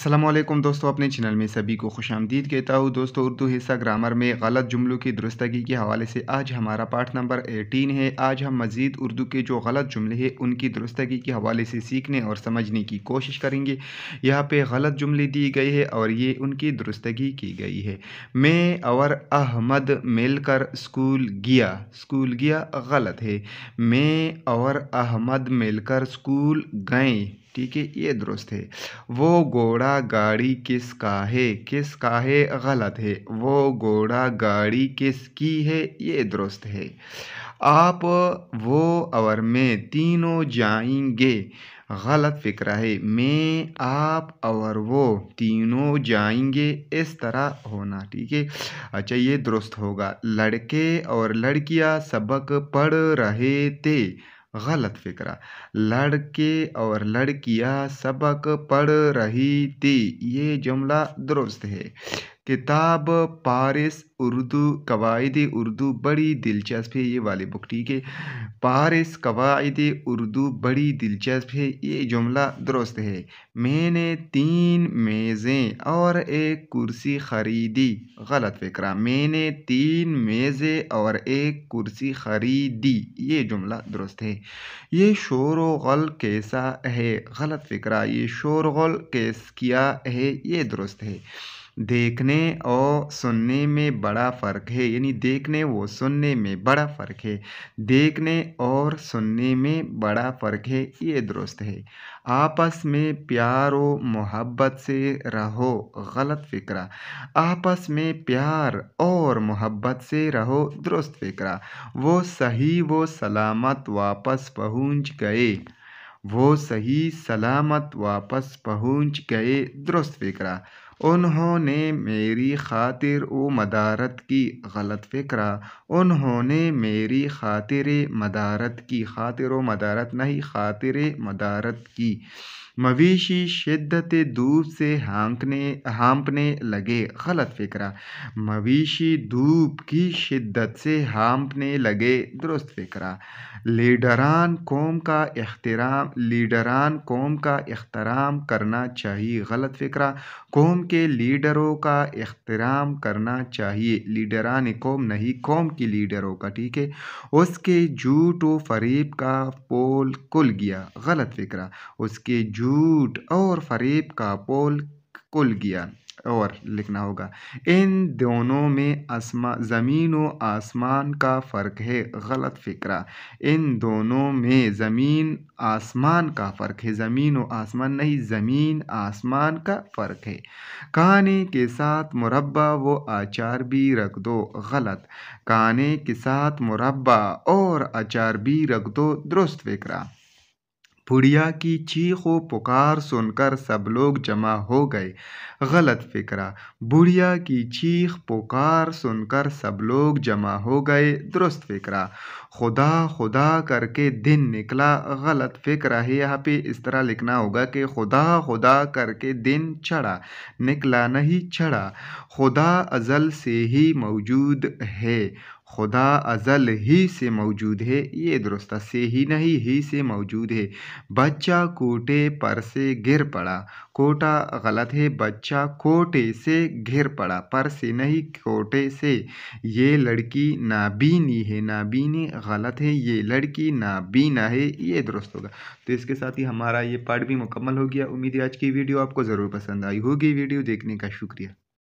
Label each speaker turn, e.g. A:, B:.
A: असलम दोस्तों अपने चैनल में सभी को खुश आमदीद कहता हूँ दोस्तों उर्दू हिस्सा ग्रामर में गलत जुमलों की दुरुस्तगी के हवाले से आज हमारा पाठ नंबर 18 है आज हम मज़ीद उर्दू के जो गलत जुमले हैं उनकी दुरुस्तगी के हवाले से सीखने और समझने की कोशिश करेंगे यहाँ पे गलत जुमले दी गई है और ये उनकी दुरुस्तगी की गई है मैं और अहमद मिलकर स्कूल गया स्कूल गया गलत है मैं और अहमद मिलकर स्कूल गए ठीक है ये दुरुस्त है वो घोड़ा गाड़ी किसका है किसका है गलत है वो घोड़ा गाड़ी किसकी है ये दुरुस्त है आप वो और मैं तीनों जाएंगे गलत फिक्र है मैं आप और वो तीनों जाएंगे इस तरह होना ठीक है अच्छा ये दुरुस्त होगा लड़के और लड़कियां सबक पढ़ रहे थे गलत फ़िक्र लड़के और लड़कियां सबक पढ़ रही थी ये जुमला दुरुस्त है किताब पारिस उर्दू कवायद उर्दू बड़ी दिलचस्प है ये वाली बुक ठीक है पारिस कवायद उर्दू बड़ी दिलचस्प है ये जुमला दुरुस्त है मैंने तीन मेज़ें और एक कुर्सी ख़रीदी गलत फिक्रा मैंने तीन मेज़ें और एक कुर्सी ख़रीदी ये जुमला दुरुस्त है ये शोर गल कैसा है गलत फिक्रा ये शोर ग़ल कैस किया है ये दुरुस्त है देखने और सुनने में बड़ा फ़र्क है यानी देखने व सुनने में बड़ा फ़र्क है देखने और सुनने में बड़ा फ़र्क है ये दुरुस्त है आपस में प्यार व मोहब्बत से रहो गलत फ़िक्रा आपस में प्यार और मोहब्बत से रहो दुरुस्त फ़िक्रा वो सही वो सलामत वापस पहुंच गए वो सही सलामत वापस पहुंच गए दुरुस्त फ़िक्रा उन्होंने मेरी खातिर व मदारत की गलत फ़िक्रा उन्होंने मेरी खातिर मदारत की खातिर मदारत नहीं खातिर मदारत की मवेशी शिद्दत धूप से हाँकने हाँपने लगे गलत फ़िक्रा मवेशी धूप की शिद्दत से हाँपने लगे दुरुस्त फ़िक्रा लीडरान कौम का अख्तराम लीडरान कौम का अख्तराम करना चाहिए गलत फ़िक्रा कौम के लीडरों का अख्तराम करना चाहिए लीडरान कौम नहीं कौम की लीडरों का ठीक है उसके झूठ व फरीब का पोल खुल गया गलत फ़िक्रा उसके झूठ और फरीब का पोल कुल गया और लिखना होगा इन दोनों में आसमा ज़मीन व आसमान का फ़र्क है गलत फिक्रा इन दोनों में ज़मीन आसमान का फ़र्क है ज़मीन व आसमान नहीं ज़मीन आसमान का फ़र्क है कहने के साथ मुरबा व आचार भी रख दो गलत कहने के साथ मुरबा और आचार भी रख दो दुरुस्त फिक्रा बुढ़िया की चीखों पुकार सुनकर सब लोग जमा हो गए गलत फ़िक्रा बुढ़िया की चीख पुकार सुनकर सब लोग जमा हो गए दुरुस्त फ़िक्रा खुदा खुदा करके दिन निकला गलत फ़िक्रा है यहाँ पे इस तरह लिखना होगा कि खुदा खुदा करके दिन चढ़ा निकला नहीं चढ़ा खुदा अजल से ही मौजूद है खुदा अज़ल ही से मौजूद है ये दुरुस्त से ही नहीं ही से मौजूद है बच्चा कोटे पर से गिर पड़ा कोटा गलत है बच्चा कोटे से घिर पड़ा पर से नहीं कोटे से ये लड़की नाबीनी है नाबीनी गलत है ये लड़की नाबीना है ये दुरुस्त होगा तो इसके साथ ही हमारा ये पार्ट भी मुकम्मल हो गया उम्मीद है आज की वीडियो आपको ज़रूर पसंद आई होगी वीडियो देखने का शुक्रिया